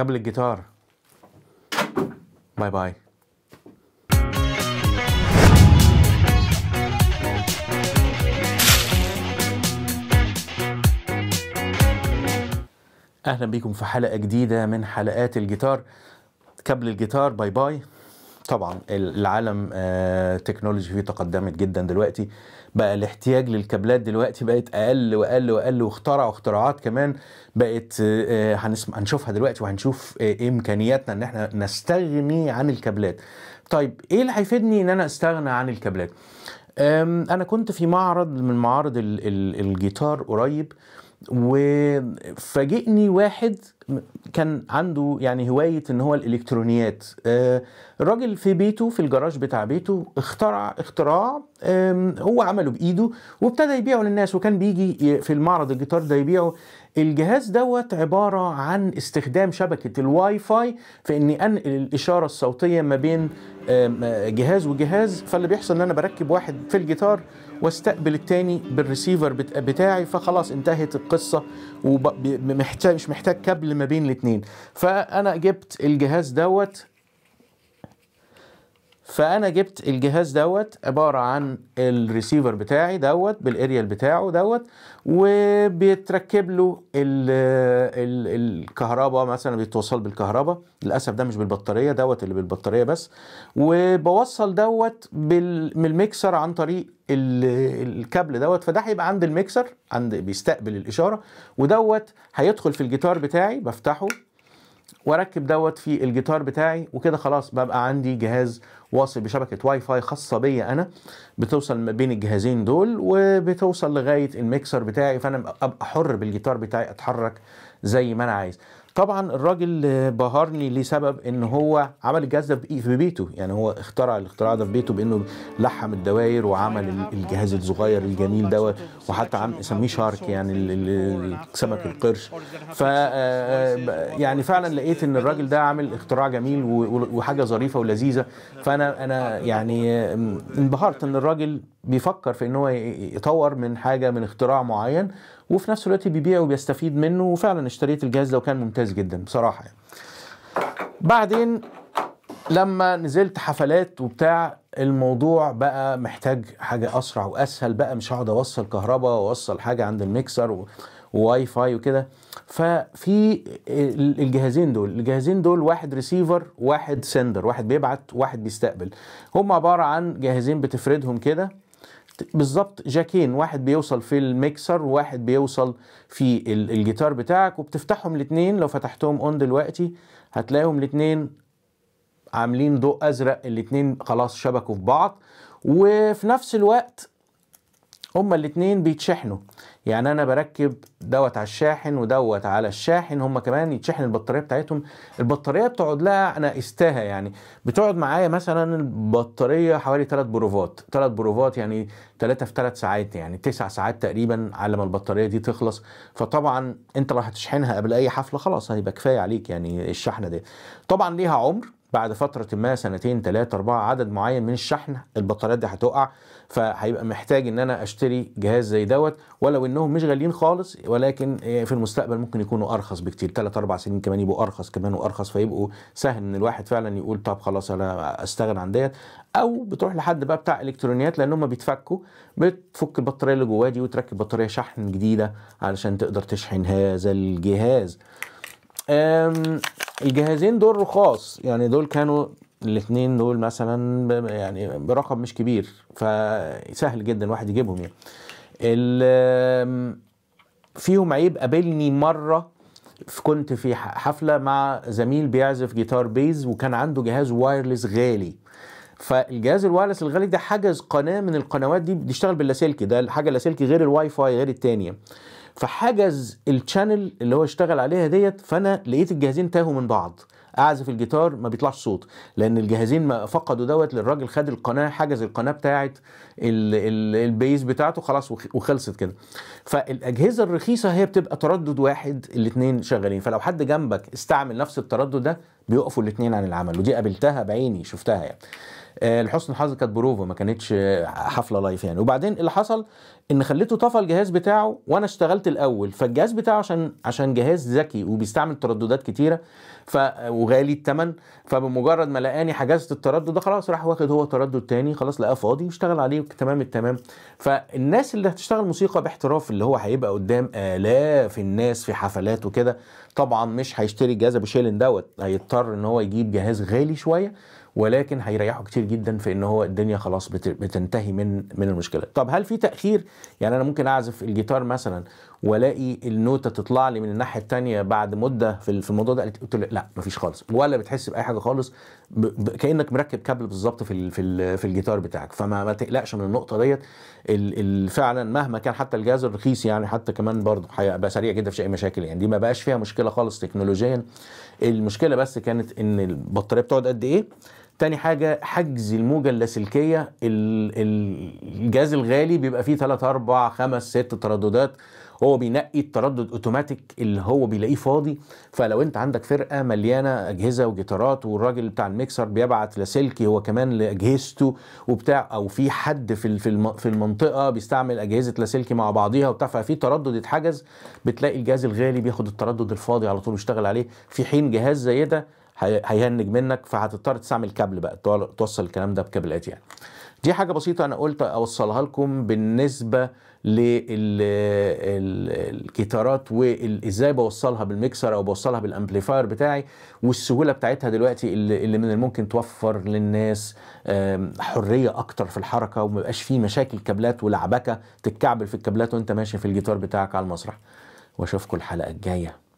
كابل الجيتار باي باي اهلا بيكم في حلقه جديده من حلقات الجيتار كابل الجيتار باي باي طبعا العالم تكنولوجي آه، فيه تقدمت جدا دلوقتي بقى الاحتياج للكابلات دلوقتي بقت اقل واقل واقل واخترعوا اختراعات كمان بقت آه، آه، هنشوفها دلوقتي وهنشوف امكانياتنا ان احنا نستغني عن الكابلات طيب ايه اللي هيفيدني ان انا استغنى عن الكابلات انا كنت في معرض من معارض الجيتار قريب وفاجئني واحد كان عنده يعني هوايه ان هو الالكترونيات آه، الراجل في بيته في الجراج بتاع بيته اخترع اختراع هو عمله بايده وابتدى يبيعه للناس وكان بيجي في المعرض الجيتار ده يبيعه الجهاز دوت عباره عن استخدام شبكه الواي فاي في اني انقل الاشاره الصوتيه ما بين جهاز وجهاز فاللي بيحصل ان انا بركب واحد في الجيتار واستقبل التاني بالريسيفر بتاعي فخلاص انتهت القصه ومحتاج مش محتاج كابل ما بين الاثنين فانا جبت الجهاز دوت فانا جبت الجهاز دوت عباره عن الريسيفر بتاعي دوت بالاريال بتاعه دوت وبيتركب له الـ الـ الكهرباء مثلا بيتوصل بالكهرباء للاسف ده مش بالبطاريه دوت اللي بالبطاريه بس وبوصل دوت من الميكسر عن طريق الكابل دوت فده هيبقى عند الميكسر عند بيستقبل الاشاره ودوت هيدخل في الجيتار بتاعي بفتحه واركب دوت في الجيتار بتاعي وكده خلاص ببقى عندي جهاز واصل بشبكه واي فاي خاصه بيا انا بتوصل ما بين الجهازين دول وبتوصل لغايه الميكسر بتاعي فانا ابقى حر بالجيتار بتاعي اتحرك زي ما انا عايز طبعا الراجل بهرني لسبب ان هو عمل الجهاز ده في بيته يعني هو اخترع الاختراع ده في بيته بانه لحم الدواير وعمل الجهاز الصغير الجميل دوت وحتى عم سميه شارك يعني سمك القرش ف آه، يعني فعلا لقيت ان الراجل ده عامل اختراع جميل وحاجه ظريفه ولذيذه فانا انا يعني انبهرت ان الراجل بيفكر في ان هو يطور من حاجه من اختراع معين وفي نفس الوقت بيبيع وبيستفيد منه وفعلا اشتريت الجهاز ده وكان ممتاز جدا بصراحه يعني. بعدين لما نزلت حفلات وبتاع الموضوع بقى محتاج حاجه اسرع واسهل بقى مش هقعد اوصل كهرباء واوصل حاجه عند الميكسر وواي فاي وكده ففي الجهازين دول الجهازين دول واحد ريسيفر واحد سندر واحد بيبعت واحد بيستقبل هم عباره عن جهازين بتفردهم كده بالظبط جاكين واحد بيوصل في الميكسر وواحد بيوصل في الجيتار بتاعك وبتفتحهم الاثنين لو فتحتهم اون دلوقتي هتلاقيهم الاثنين عاملين ضوء ازرق الاثنين خلاص شبكوا في بعض وفي نفس الوقت هما الاثنين بيتشحنوا يعني انا بركب دوت على الشاحن ودوت على الشاحن هما كمان يتشحن البطاريه بتاعتهم البطاريه بتقعد لها انا قستها يعني بتقعد معايا مثلا البطاريه حوالي 3 بروفات 3 بروفات يعني 3 في 3 ساعات يعني 9 ساعات تقريبا على ما البطاريه دي تخلص فطبعا انت لو هتشحنها قبل اي حفله خلاص هيبقى كفايه عليك يعني الشحنه دي طبعا ليها عمر بعد فترة ما سنتين ثلاثة أربعة عدد معين من الشحن البطاريات دي هتقع فهيبقى محتاج إن أنا أشتري جهاز زي دوت ولو إنهم مش غاليين خالص ولكن في المستقبل ممكن يكونوا أرخص بكتير ثلاثة أربع سنين كمان يبقوا أرخص كمان وأرخص فيبقوا سهل إن الواحد فعلا يقول طب خلاص أنا أستغنى عن ديت أو بتروح لحد بقى بتاع إلكترونيات لأن هم بيتفكوا بتفك البطارية اللي جواه دي وتركب بطارية شحن جديدة علشان تقدر تشحن هذا الجهاز الجهازين دول رخاص يعني دول كانوا الاثنين دول مثلا يعني برقم مش كبير فسهل جدا الواحد يجيبهم يعني فيهم عيب قابلني مره كنت في حفله مع زميل بيعزف جيتار بيز وكان عنده جهاز وايرلس غالي فالجهاز الوايرلس الغالي ده حجز قناه من القنوات دي بتشتغل باللاسلكي ده الحاجه اللاسلكي غير الواي فاي غير الثانيه فحجز الشانل اللي هو اشتغل عليها ديت فانا لقيت الجهازين تاهوا من بعض اعزف الجيتار ما بيطلعش صوت لان الجهازين ما فقدوا دوت للراجل خد القناه حجز القناه بتاعه البيز بتاعته خلاص وخلصت كده فالاجهزه الرخيصه هي بتبقى تردد واحد الاثنين شغالين فلو حد جنبك استعمل نفس التردد ده بيقفوا الاثنين عن العمل ودي قابلتها بعيني شفتها يعني آه، لحسن الحظ كانت بروفا ما كانتش آه، حفله لايف يعني وبعدين اللي حصل ان خليته طفى الجهاز بتاعه وانا اشتغلت الاول فالجهاز بتاعه عشان عشان جهاز ذكي وبيستعمل ترددات كتيره ف وغالي الثمن فبمجرد ما لقاني حجزت التردد ده خلاص راح واخد هو تردد تاني خلاص لقاه فاضي واشتغل عليه تمام التمام فالناس اللي هتشتغل موسيقى باحتراف اللي هو هيبقى قدام الاف الناس في حفلات وكده طبعا مش هيشتري الجهاز ابو شيلن دوت هيضطر ان هو يجيب جهاز غالي شويه ولكن هيريحوا كتير جدا في ان هو الدنيا خلاص بتنتهي من من المشكله طب هل في تاخير يعني انا ممكن اعزف الجيتار مثلا والاقي النوته تطلع لي من الناحيه الثانيه بعد مده في الموضوع ده قلت له لا مفيش خالص ولا بتحس باي حاجه خالص ب... ب... كانك مركب كابل بالظبط في ال... في, ال... في الجيتار بتاعك فما ما تقلقش من النقطه ديت ال... ال... فعلا مهما كان حتى الجهاز الرخيص يعني حتى كمان برضه هيبقى سريع جدا في اي مشاكل يعني دي ما بقاش فيها مشكله خالص تكنولوجيا المشكله بس كانت ان البطاريه بتقعد قد ايه تاني حاجه حجز الموجه اللاسلكيه الجهاز الغالي بيبقى فيه 3 4 5 6 ترددات هو بينقي التردد اوتوماتيك اللي هو بيلاقيه فاضي فلو انت عندك فرقه مليانه اجهزه وجيتارات والراجل بتاع الميكسر بيبعت لاسلكي هو كمان لاجهزته وبتاع او في حد في في المنطقه بيستعمل اجهزه لاسلكي مع بعضيها وبتاع ففي تردد اتحجز بتلاقي الجهاز الغالي بياخد التردد الفاضي على طول ويشتغل عليه في حين جهاز زي ده هيهنج منك فهتضطر تستعمل كابل بقى توصل الكلام ده بكابلات يعني دي حاجه بسيطه انا قلت اوصلها لكم بالنسبه للجيتارات وازاي بوصلها بالميكسر او بوصلها بالامبليفاير بتاعي والسهوله بتاعتها دلوقتي اللي من الممكن توفر للناس حريه اكتر في الحركه وما يبقاش فيه مشاكل كابلات ولعبكه تتكعبل في الكابلات وانت ماشي في الجيتار بتاعك على المسرح واشوفكم الحلقه الجايه